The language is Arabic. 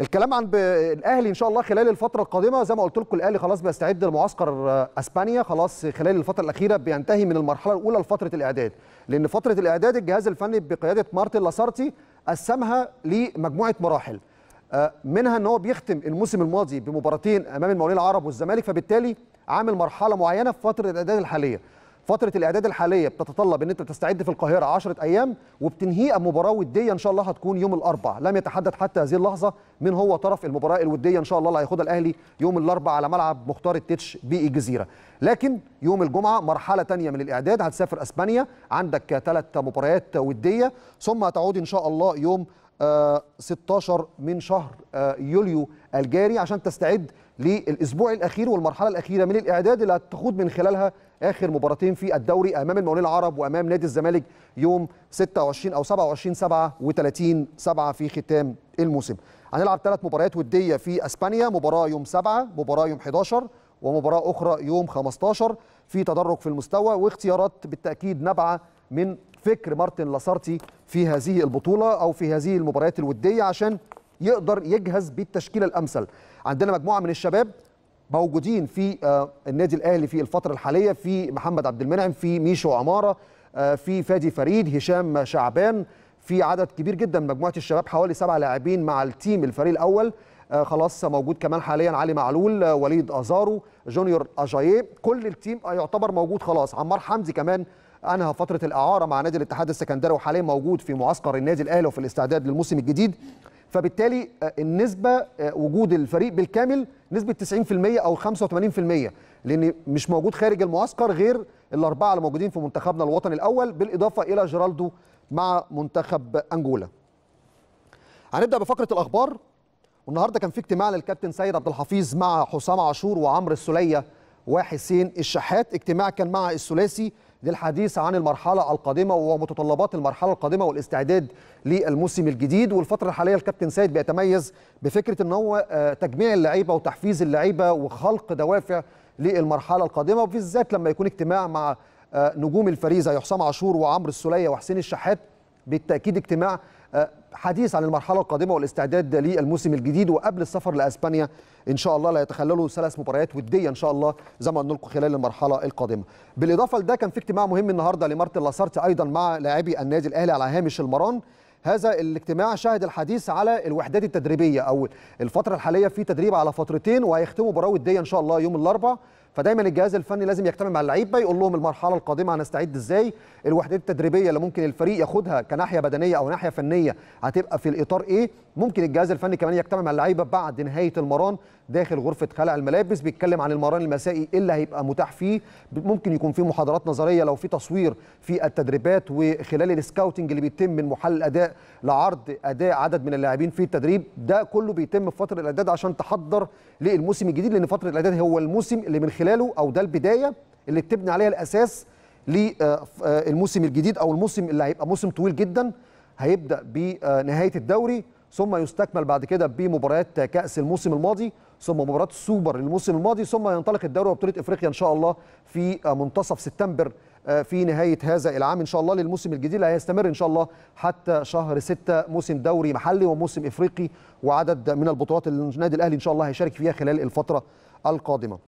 الكلام عن الاهلي ان شاء الله خلال الفتره القادمه زي ما قلت لكم الاهلي خلاص بيستعد لمعسكر آه، اسبانيا خلاص خلال الفتره الاخيره بينتهي من المرحله الاولى لفتره الاعداد لان فتره الاعداد الجهاز الفني بقياده مارتن لاسارتي قسمها لمجموعه مراحل آه، منها ان هو بيختم الموسم الماضي بمباراتين امام المقاولين العرب والزمالك فبالتالي عامل مرحله معينه في فتره الاعداد الحاليه فتره الاعداد الحاليه بتتطلب ان انت تستعد في القاهره 10 ايام وبتنهيها مباراه وديه ان شاء الله هتكون يوم الاربعاء لم يتحدد حتى هذه اللحظه من هو طرف المباراه الوديه ان شاء الله اللي هياخدها الاهلي يوم الاربعاء على ملعب مختار التتش بالجزيره لكن يوم الجمعه مرحله ثانيه من الاعداد هتسافر اسبانيا عندك ثلاث مباريات وديه ثم هتعود ان شاء الله يوم 16 آه، من شهر آه، يوليو الجاري عشان تستعد للاسبوع الاخير والمرحله الاخيره من الاعداد اللي هتخوض من خلالها اخر مباراتين في الدوري امام المقاولين العرب وامام نادي الزمالك يوم 26 او 27 7 و30 7 في ختام الموسم. هنلعب ثلاث مباريات وديه في اسبانيا، مباراه يوم 7 مباراه يوم 11 ومباراه اخرى يوم 15 في تدرج في المستوى واختيارات بالتاكيد نابعه من فكر مارتن لاسارتي في هذه البطوله او في هذه المباريات الوديه عشان يقدر يجهز بالتشكيله الامثل عندنا مجموعه من الشباب موجودين في آه، النادي الاهلي في الفتره الحاليه في محمد عبد المنعم في ميشو عماره آه، في فادي فريد هشام شعبان في عدد كبير جدا مجموعه الشباب حوالي سبع لاعبين مع التيم الفريق الاول آه، خلاص موجود كمان حاليا علي معلول وليد ازارو جونيور اجاييه كل التيم يعتبر موجود خلاص عمار حمدي كمان انهى فتره الاعاره مع نادي الاتحاد السكندري وحاليا موجود في معسكر النادي الاهلي وفي الاستعداد للموسم الجديد فبالتالي آه، النسبه آه، وجود الفريق بالكامل نسبه 90% او 85% لان مش موجود خارج المعسكر غير الاربعه اللي موجودين في منتخبنا الوطني الاول بالاضافه الى جيرالدو مع منتخب انجولا. هنبدا بفقره الاخبار والنهارده كان في اجتماع للكابتن سيد عبد الحفيظ مع حسام عاشور وعمرو السليه وحسين الشحات، اجتماع كان مع الثلاثي للحديث عن المرحلة القادمة ومتطلبات المرحلة القادمة والاستعداد للموسم الجديد والفترة الحالية الكابتن سيد بيتميز بفكرة ان هو آه، تجميع اللعيبة وتحفيز اللعيبة وخلق دوافع للمرحلة القادمة الذات لما يكون اجتماع مع آه، نجوم الفريق زي حسام عاشور وعمرو السولية وحسين الشحات بالتاكيد اجتماع آه، حديث عن المرحله القادمه والاستعداد للموسم الجديد وقبل السفر لاسبانيا ان شاء الله لا يتخللوا ثلاث مباريات وديه ان شاء الله زي ما قلنا لكم خلال المرحله القادمه. بالاضافه لده كان في اجتماع مهم النهارده لمارتن لاسارت ايضا مع لاعبي النادي الاهلي على هامش المران. هذا الاجتماع شهد الحديث على الوحدات التدريبيه او الفتره الحاليه في تدريب على فترتين وهيختموا مباراه وديه ان شاء الله يوم الاربعاء فدايما الجهاز الفني لازم يجتمع مع اللعيبه يقول لهم المرحله القادمه هنستعد ازاي الوحدات التدريبيه اللي ممكن الفريق ياخدها كناحيه بدنيه او ناحيه فنيه هتبقى في الاطار ايه ممكن الجهاز الفني كمان يجتمع مع اللعيبه بعد نهايه المران داخل غرفه خلع الملابس بيتكلم عن المران المسائي إيه اللي هيبقى متاح فيه ممكن يكون في محاضرات نظريه لو في تصوير في التدريبات وخلال السكاوتنج اللي بيتم من محلل اداء لعرض اداء عدد من اللاعبين في التدريب ده كله بيتم في فتره الاعداد عشان تحضر للموسم الجديد لان فتره الاعداد هو الموسم اللي من خلال خلاله او ده البدايه اللي بتبني عليها الاساس للموسم آه، آه، الجديد او الموسم اللي هيبقى موسم طويل جدا هيبدا بنهايه الدوري ثم يستكمل بعد كده بمباريات كاس الموسم الماضي ثم مباراه السوبر الموسم الماضي ثم ينطلق الدوري وبطوله افريقيا ان شاء الله في آه، منتصف سبتمبر في نهايه هذا العام ان شاء الله للموسم الجديد اللي هيستمر ان شاء الله حتى شهر 6 موسم دوري محلي وموسم افريقي وعدد من البطولات اللي النادي الاهلي ان شاء الله هيشارك فيها خلال الفتره القادمه